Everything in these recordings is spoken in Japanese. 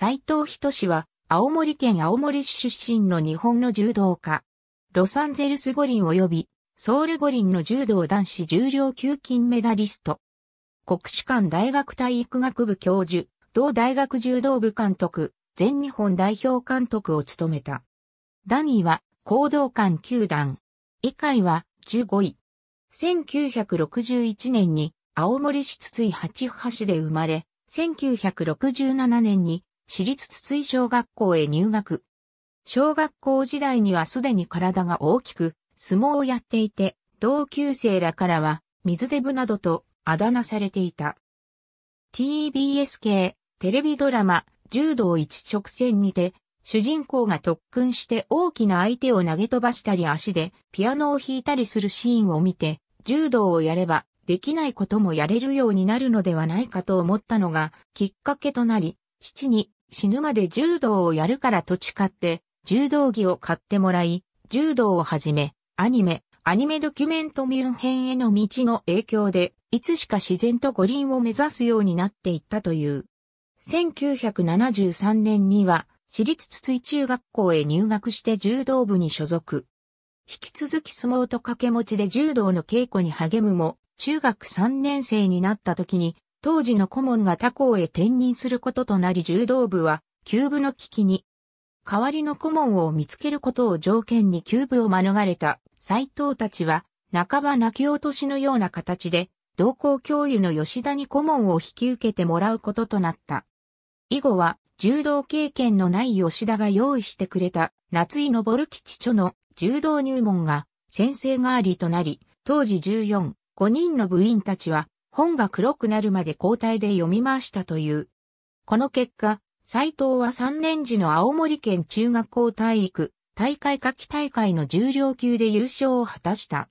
斎藤仁氏は、青森県青森市出身の日本の柔道家。ロサンゼルス五輪及び、ソウル五輪の柔道男子重量級金メダリスト。国士館大学体育学部教授、同大学柔道部監督、全日本代表監督を務めた。ダニーは、行動官球団。以下は、15位。1961年に、青森市筒井八橋で生まれ、1967年に、私立津井小学校へ入学。小学校時代にはすでに体が大きく、相撲をやっていて、同級生らからは、水デブなどとあだ名されていた。TBS 系、テレビドラマ、柔道一直線にて、主人公が特訓して大きな相手を投げ飛ばしたり足でピアノを弾いたりするシーンを見て、柔道をやればできないこともやれるようになるのではないかと思ったのがきっかけとなり、父に死ぬまで柔道をやるから土地買って、柔道着を買ってもらい、柔道をはじめ、アニメ、アニメドキュメントミュン編への道の影響で、いつしか自然と五輪を目指すようになっていったという。1973年には、私立筒井中学校へ入学して柔道部に所属。引き続き相撲と掛け持ちで柔道の稽古に励むも、中学3年生になった時に当時の顧問が他校へ転任することとなり柔道部は、休部の危機に。代わりの顧問を見つけることを条件に休部を免れた斎藤たちは、半ば泣き落としのような形で、同校教諭の吉田に顧問を引き受けてもらうこととなった。以後は、柔道経験のない吉田が用意してくれた、夏井昇吉著の柔道入門が、先生代わりとなり、当時14、5人の部員たちは、本が黒くなるまで交代で読み回したという。この結果、斎藤は3年時の青森県中学校体育、大会夏季大会の重量級で優勝を果たした。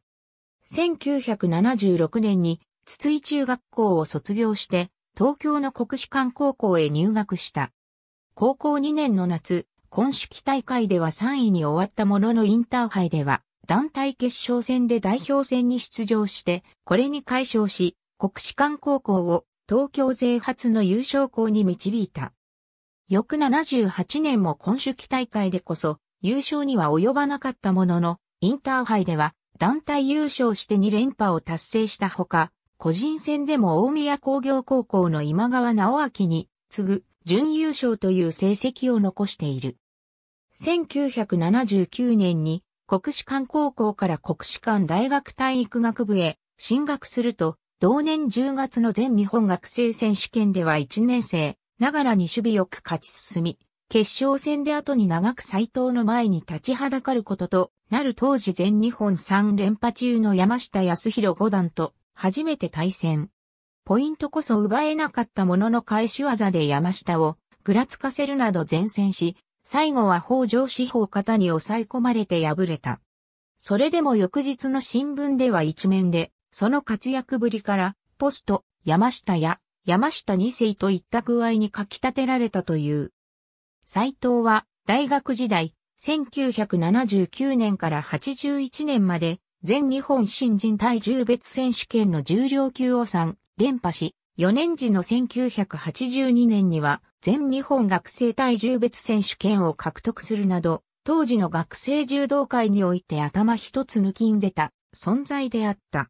1976年に筒井中学校を卒業して、東京の国士館高校へ入学した。高校2年の夏、今式大会では3位に終わったもののインターハイでは、団体決勝戦で代表戦に出場して、これに解消し、国士舘高校を東京勢初の優勝校に導いた。翌78年も今週期大会でこそ優勝には及ばなかったものの、インターハイでは団体優勝して2連覇を達成したほか、個人戦でも大宮工業高校の今川直明に次ぐ準優勝という成績を残している。1979年に国士舘高校から国士舘大学体育学部へ進学すると同年10月の全日本学生選手権では1年生、ながらに守備よく勝ち進み、決勝戦で後に長く斎藤の前に立ちはだかることとなる当時全日本3連覇中の山下康弘五段と初めて対戦。ポイントこそ奪えなかったものの返し技で山下をぐらつかせるなど前線し、最後は北条四方方に抑え込まれて敗れた。それでも翌日の新聞では一面でその活躍ぶりから、ポスト、山下や、山下二世といった具合に書き立てられたという。斎藤は、大学時代、1979年から81年まで、全日本新人体重別選手権の重量級を3連覇し、4年時の1982年には全日本学生体重別選手権を獲得するなど、当時の学生柔道界において頭一つ抜きんでた存在であった。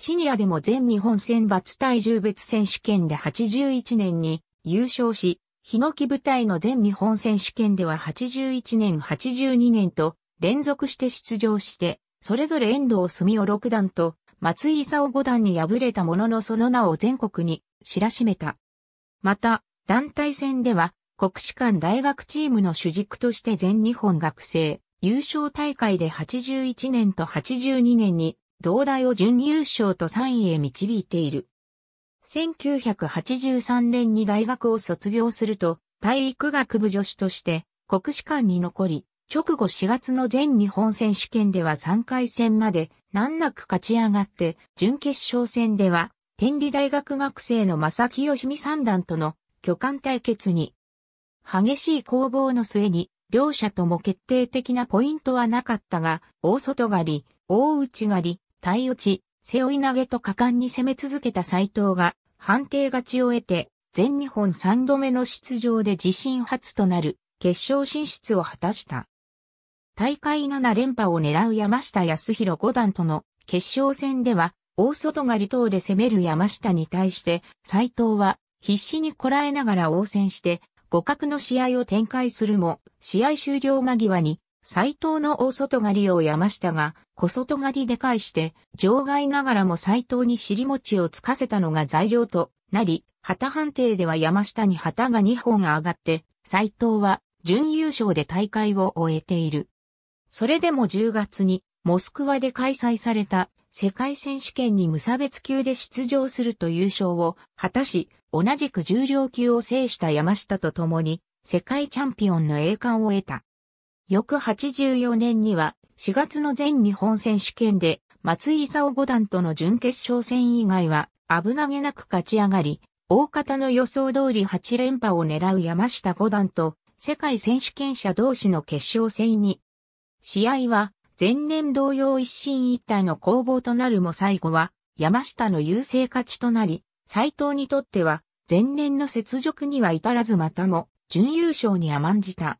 シニアでも全日本選抜体重別選手権で81年に優勝し、ヒノキ舞台の全日本選手権では81年82年と連続して出場して、それぞれ遠藤澄夫六段と松井勲五段に敗れたもののその名を全国に知らしめた。また、団体戦では国士館大学チームの主軸として全日本学生優勝大会で81年と82年に同大を準優勝と3位へ導いている。1983年に大学を卒業すると、体育学部女子として国士官に残り、直後4月の全日本選手権では3回戦まで難なく勝ち上がって、準決勝戦では、天理大学学生の正木義美三段との巨漢対決に、激しい攻防の末に、両者とも決定的なポイントはなかったが、大外刈り、大内刈り、対落ち、背負い投げと果敢に攻め続けた斎藤が、判定勝ちを得て、全日本3度目の出場で自身初となる決勝進出を果たした。大会7連覇を狙う山下康弘五段との決勝戦では、大外刈り等で攻める山下に対して、斎藤は必死にこらえながら応戦して、互角の試合を展開するも、試合終了間際に斎藤の大外刈りを山下が小外刈りで返して、場外ながらも斎藤に尻餅をつかせたのが材料となり、旗判定では山下に旗が2本上がって、斎藤は準優勝で大会を終えている。それでも10月にモスクワで開催された世界選手権に無差別級で出場すると優勝を果たし、同じく重量級を制した山下と共に世界チャンピオンの栄冠を得た。翌84年には4月の全日本選手権で松井沢五段との準決勝戦以外は危なげなく勝ち上がり、大方の予想通り8連覇を狙う山下五段と世界選手権者同士の決勝戦に。試合は前年同様一進一退の攻防となるも最後は山下の優勢勝ちとなり、斎藤にとっては前年の雪辱には至らずまたも準優勝に甘んじた。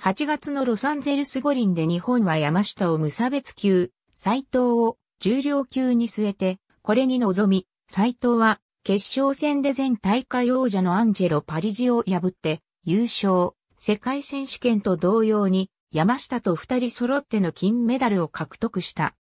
8月のロサンゼルス五輪で日本は山下を無差別級、斎藤を重量級に据えて、これに臨み、斎藤は決勝戦で前大会王者のアンジェロ・パリジを破って優勝、世界選手権と同様に山下と二人揃っての金メダルを獲得した。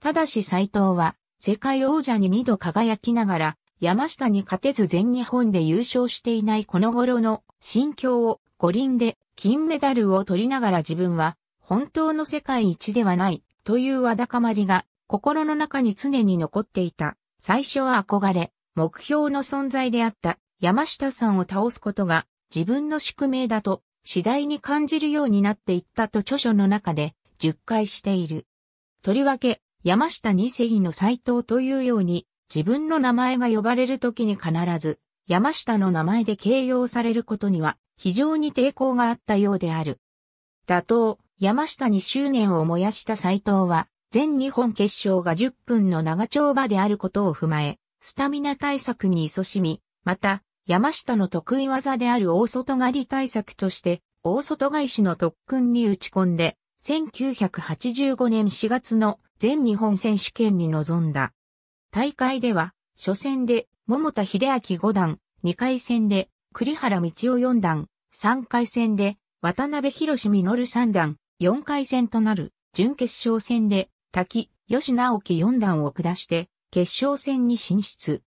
ただし斎藤は世界王者に二度輝きながら山下に勝てず全日本で優勝していないこの頃の心境を五輪で金メダルを取りながら自分は本当の世界一ではないというわだかまりが心の中に常に残っていた。最初は憧れ、目標の存在であった山下さんを倒すことが自分の宿命だと次第に感じるようになっていったと著書の中で10回している。とりわけ、山下二世の斎藤というように自分の名前が呼ばれる時に必ず山下の名前で形容されることには非常に抵抗があったようである。打倒、山下に執念を燃やした斎藤は、全日本決勝が10分の長丁場であることを踏まえ、スタミナ対策に勤しみ、また、山下の得意技である大外刈り対策として、大外返しの特訓に打ち込んで、1985年4月の全日本選手権に臨んだ。大会では、初戦で桃田秀明五段、二回戦で、栗原道夫四段、三回戦で、渡辺博史実三段、四回戦となる、準決勝戦で、滝、吉直樹四段を下して、決勝戦に進出。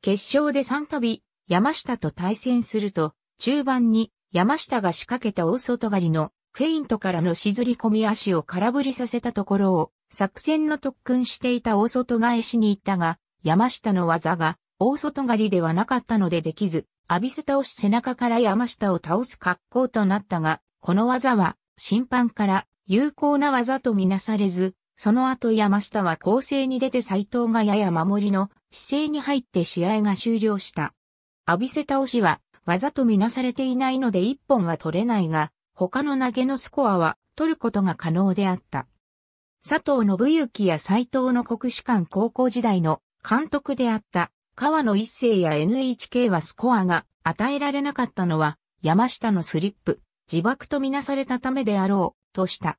決勝で三度、山下と対戦すると、中盤に、山下が仕掛けた大外刈りの、フェイントからのしずり込み足を空振りさせたところを、作戦の特訓していた大外返しに行ったが、山下の技が、大外刈りではなかったのでできず、浴びせ倒し背中から山下を倒す格好となったが、この技は、審判から有効な技とみなされず、その後山下は攻勢に出て斎藤がやや守りの姿勢に入って試合が終了した。浴びせ倒しは技とみなされていないので一本は取れないが、他の投げのスコアは取ることが可能であった。佐藤信之や斎藤の国士官高校時代の監督であった川野一世や NHK はスコアが与えられなかったのは山下のスリップ、自爆とみなされたためであろうとした。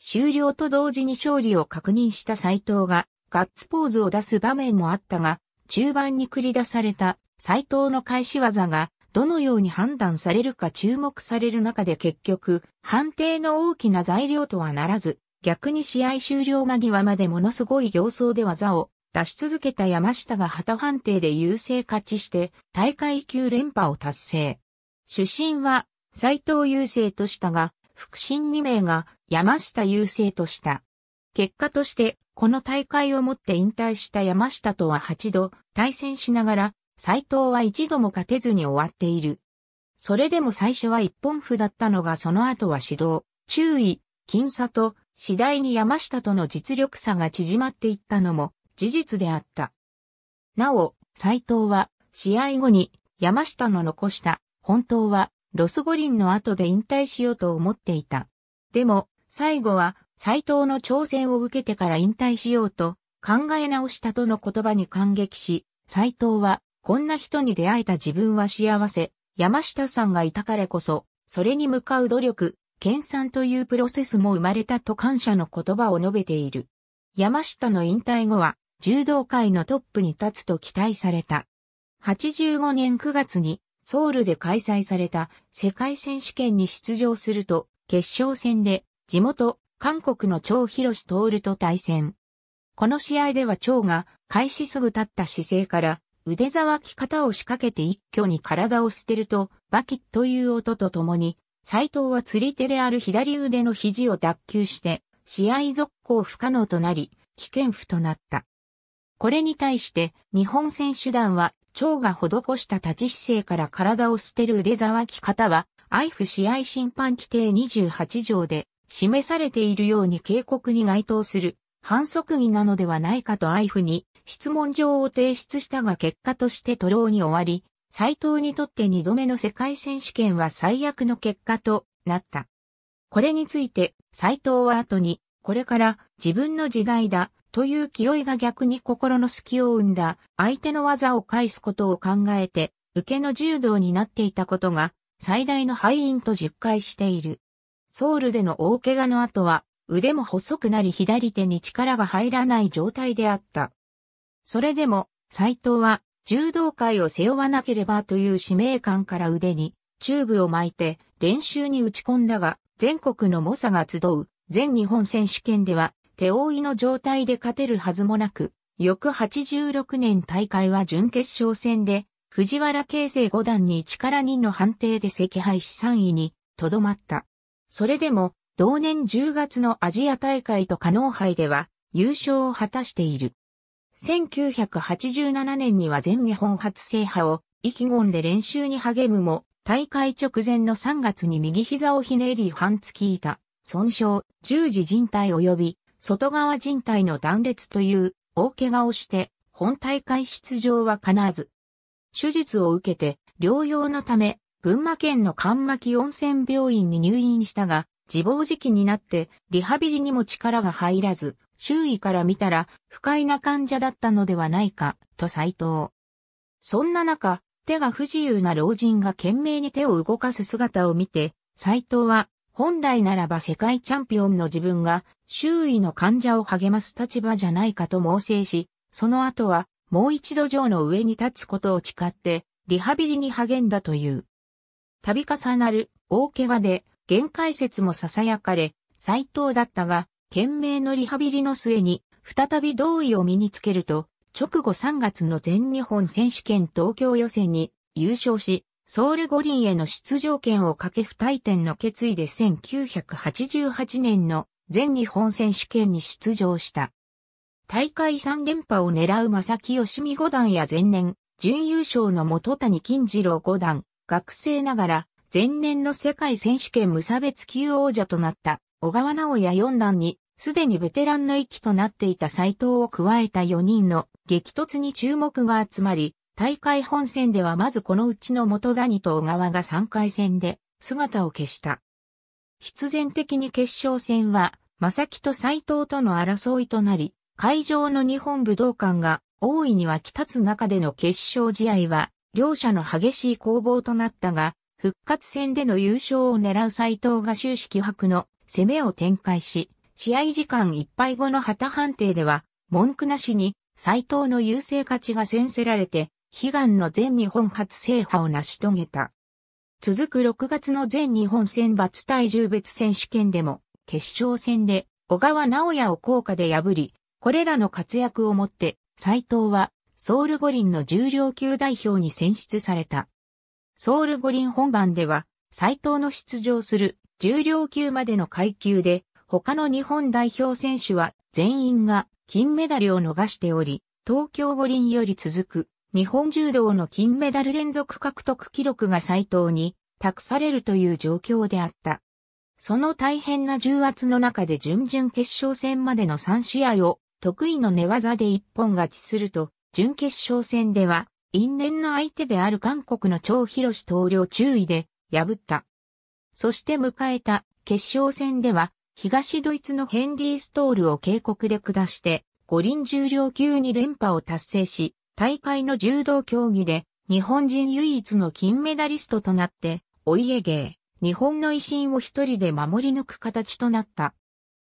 終了と同時に勝利を確認した斎藤がガッツポーズを出す場面もあったが、中盤に繰り出された斎藤の返し技がどのように判断されるか注目される中で結局、判定の大きな材料とはならず、逆に試合終了間際までものすごい形相で技を出し続けた山下が旗判定で優勢勝ちして大会級連覇を達成。主審は斎藤優勢としたが、副審2名が山下優勢とした。結果として、この大会をもって引退した山下とは8度対戦しながら、斎藤は一度も勝てずに終わっている。それでも最初は一本譜だったのがその後は指導、注意、僅差と次第に山下との実力差が縮まっていったのも事実であった。なお、斎藤は試合後に山下の残した本当はロス五輪の後で引退しようと思っていた。でも、最後は斎藤の挑戦を受けてから引退しようと考え直したとの言葉に感激し、斎藤はこんな人に出会えた自分は幸せ、山下さんがいたからこそ、それに向かう努力、研鑽というプロセスも生まれたと感謝の言葉を述べている。山下の引退後は、柔道界のトップに立つと期待された。85年9月にソウルで開催された世界選手権に出場すると、決勝戦で地元韓国の張広志徹と対戦。この試合では張が開始すぐ立った姿勢から腕沢き方を仕掛けて一挙に体を捨てるとバキッという音とともに、斎藤は釣り手である左腕の肘を脱臼して、試合続行不可能となり、危険不となった。これに対して日本選手団は蝶が施した立ち姿勢から体を捨てる腕ざわき方は愛フ試合審判規定28条で示されているように警告に該当する反則儀なのではないかと愛フに質問状を提出したが結果としてトローに終わり、斎藤にとって2度目の世界選手権は最悪の結果となった。これについて斎藤は後に、これから自分の時代だ、という気負いが逆に心の隙を生んだ、相手の技を返すことを考えて、受けの柔道になっていたことが、最大の敗因と実回している。ソウルでの大怪我の後は、腕も細くなり左手に力が入らない状態であった。それでも、斎藤は、柔道界を背負わなければという使命感から腕に、チューブを巻いて、練習に打ち込んだが、全国の猛者が集う、全日本選手権では、手負いの状態で勝てるはずもなく、翌86年大会は準決勝戦で、藤原慶生五段に力人の判定で赤敗し3位に、とどまった。それでも、同年10月のアジア大会と加納杯では、優勝を果たしている。1987年には全日本初制覇を、意気込んで練習に励むも、大会直前の3月に右膝をひねり半月いた、損傷、十字靭帯及び外側人体の断裂という大怪我をして本大会出場は叶ず。手術を受けて療養のため群馬県の関巻温泉病院に入院したが自暴自棄になってリハビリにも力が入らず周囲から見たら不快な患者だったのではないかと斎藤。そんな中手が不自由な老人が懸命に手を動かす姿を見て斎藤は本来ならば世界チャンピオンの自分が周囲の患者を励ます立場じゃないかと猛省し、その後はもう一度上の上に立つことを誓ってリハビリに励んだという。度重なる大怪我で限界説も囁かれ、斎藤だったが、懸命のリハビリの末に再び同意を身につけると、直後3月の全日本選手権東京予選に優勝し、ソウル五輪への出場権をかけ不退転の決意で1988年の全日本選手権に出場した。大会3連覇を狙う正木義美五段や前年、準優勝の元谷金次郎五段、学生ながら、前年の世界選手権無差別級王者となった小川直也四段に、すでにベテランの域となっていた斎藤を加えた4人の激突に注目が集まり、大会本戦ではまずこのうちの元谷と小川が3回戦で姿を消した。必然的に決勝戦は、正木と斎藤との争いとなり、会場の日本武道館が大いに湧き立つ中での決勝試合は、両者の激しい攻防となったが、復活戦での優勝を狙う斎藤が終始気迫の攻めを展開し、試合時間いっぱい後の旗判定では、文句なしに斎藤の優勢勝ちが先せられて、悲願の全日本初制覇を成し遂げた。続く6月の全日本選抜体重別選手権でも、決勝戦で小川直也を効果で破り、これらの活躍をもって、斎藤はソウル五輪の重量級代表に選出された。ソウル五輪本番では、斎藤の出場する重量級までの階級で、他の日本代表選手は全員が金メダルを逃しており、東京五輪より続く日本柔道の金メダル連続獲得記録が斎藤に託されるという状況であった。その大変な重圧の中で準々決勝戦までの3試合を得意の寝技で一本勝ちすると、準決勝戦では因縁の相手である韓国の張広志投了注意で破った。そして迎えた決勝戦では東ドイツのヘンリー・ストールを警告で下して五輪重量級に連覇を達成し、大会の柔道競技で日本人唯一の金メダリストとなって、お家芸、日本の威信を一人で守り抜く形となった。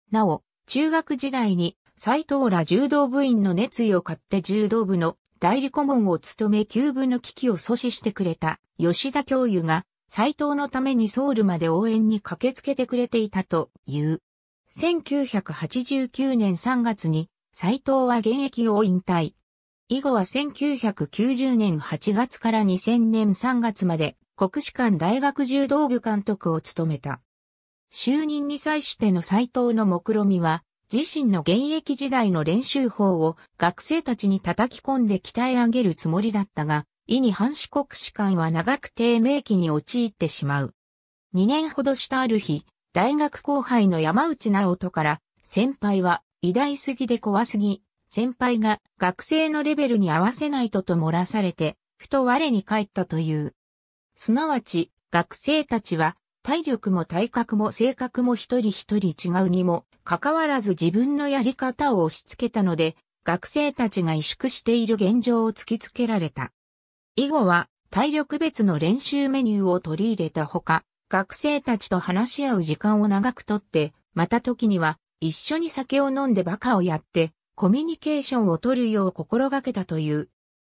なお、中学時代に斎藤ら柔道部員の熱意を買って柔道部の代理顧問を務め旧部の危機を阻止してくれた吉田教諭が斎藤のためにソウルまで応援に駆けつけてくれていたという。1989年3月に斎藤は現役を引退。以後は1990年8月から2000年3月まで国士官大学柔道部監督を務めた。就任に際しての斎藤の目論みは、自身の現役時代の練習法を学生たちに叩き込んで鍛え上げるつもりだったが、意に反し国士官は長く低迷期に陥ってしまう。2年ほどしたある日、大学後輩の山内直人から、先輩は偉大すぎで怖すぎ、先輩が学生のレベルに合わせないとと漏らされて、ふと我に返ったという。すなわち、学生たちは、体力も体格も性格も一人一人違うにも、かかわらず自分のやり方を押し付けたので、学生たちが萎縮している現状を突きつけられた。以後は、体力別の練習メニューを取り入れたほか、学生たちと話し合う時間を長くとって、また時には、一緒に酒を飲んでバカをやって、コミュニケーションを取るよう心がけたという。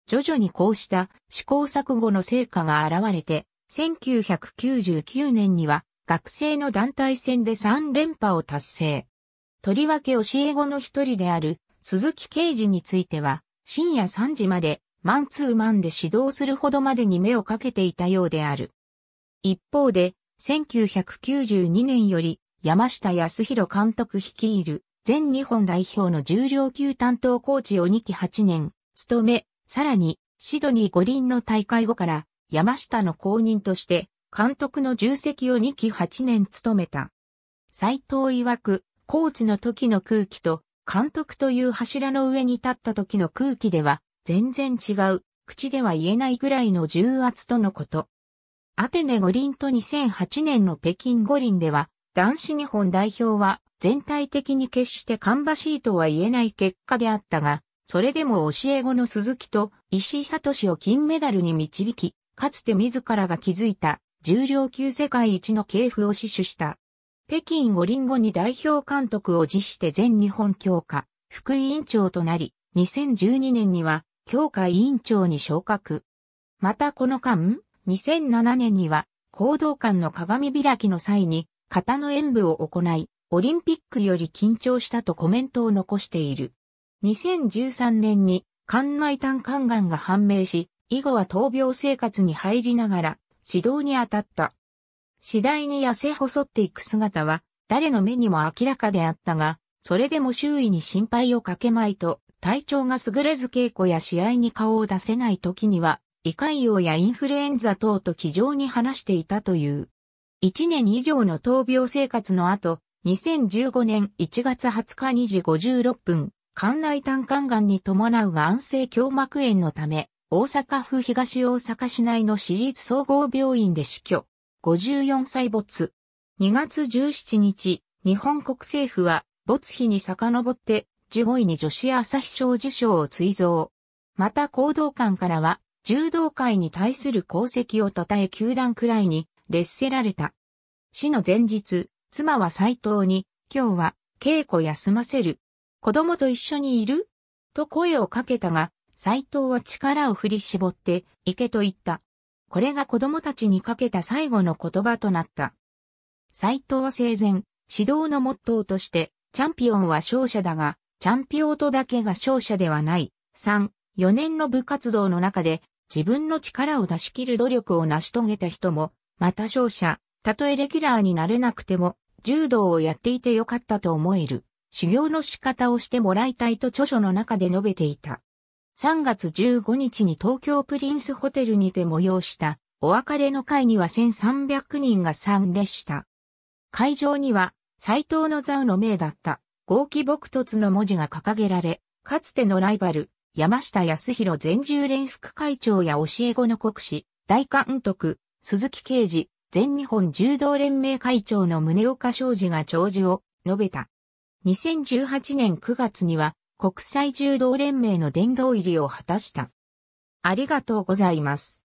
徐々にこうした試行錯誤の成果が現れて、1999年には学生の団体戦で3連覇を達成。とりわけ教え子の一人である鈴木刑事については、深夜3時までマンツーマンで指導するほどまでに目をかけていたようである。一方で、1992年より山下康弘監督率いる全日本代表の重量級担当コーチを2期8年、務め、さらに、シドニー五輪の大会後から、山下の後任として、監督の重責を2期8年務めた。斎藤曰く、コーチの時の空気と、監督という柱の上に立った時の空気では、全然違う、口では言えないぐらいの重圧とのこと。アテネ五輪と2008年の北京五輪では、男子日本代表は全体的に決して芳しいとは言えない結果であったが、それでも教え子の鈴木と石井聡を金メダルに導き、かつて自らが築いた重量級世界一の系譜を死守した。北京五輪後に代表監督を辞して全日本強化、副委員長となり、2012年には強化委員長に昇格。またこの間、2007年には行動官の鏡開きの際に、型の演舞を行い、オリンピックより緊張したとコメントを残している。2013年に肝内胆管癌が判明し、以後は闘病生活に入りながら指導に当たった。次第に痩せ細っていく姿は誰の目にも明らかであったが、それでも周囲に心配をかけまいと、体調が優れず稽古や試合に顔を出せない時には、胃潰瘍やインフルエンザ等と気丈に話していたという。一年以上の闘病生活の後、2015年1月20日2時56分、肝内胆管癌に伴う安静胸膜炎のため、大阪府東大阪市内の市立総合病院で死去。54歳没。2月17日、日本国政府は、没日に遡って、15位に女子朝日賞受賞を追贈。また行動官からは、柔道界に対する功績を称え球団くらいに、劣せられた。死の前日、妻は斎藤に、今日は、稽古休ませる。子供と一緒にいると声をかけたが、斎藤は力を振り絞って、行けと言った。これが子供たちにかけた最後の言葉となった。斎藤は生前、指導のモットーとして、チャンピオンは勝者だが、チャンピオンとだけが勝者ではない。3、4年の部活動の中で、自分の力を出し切る努力を成し遂げた人も、また勝者、たとえレギュラーになれなくても、柔道をやっていてよかったと思える、修行の仕方をしてもらいたいと著書の中で述べていた。3月15日に東京プリンスホテルにて催したお別れの会には1300人が参列した。会場には斎藤の座の名だった合気撲突の文字が掲げられ、かつてのライバル、山下康弘全十連副会長や教え子の国士、大監督、鈴木啓治、全日本柔道連盟会長の宗岡昌司が長寿を述べた。2018年9月には国際柔道連盟の殿堂入りを果たした。ありがとうございます。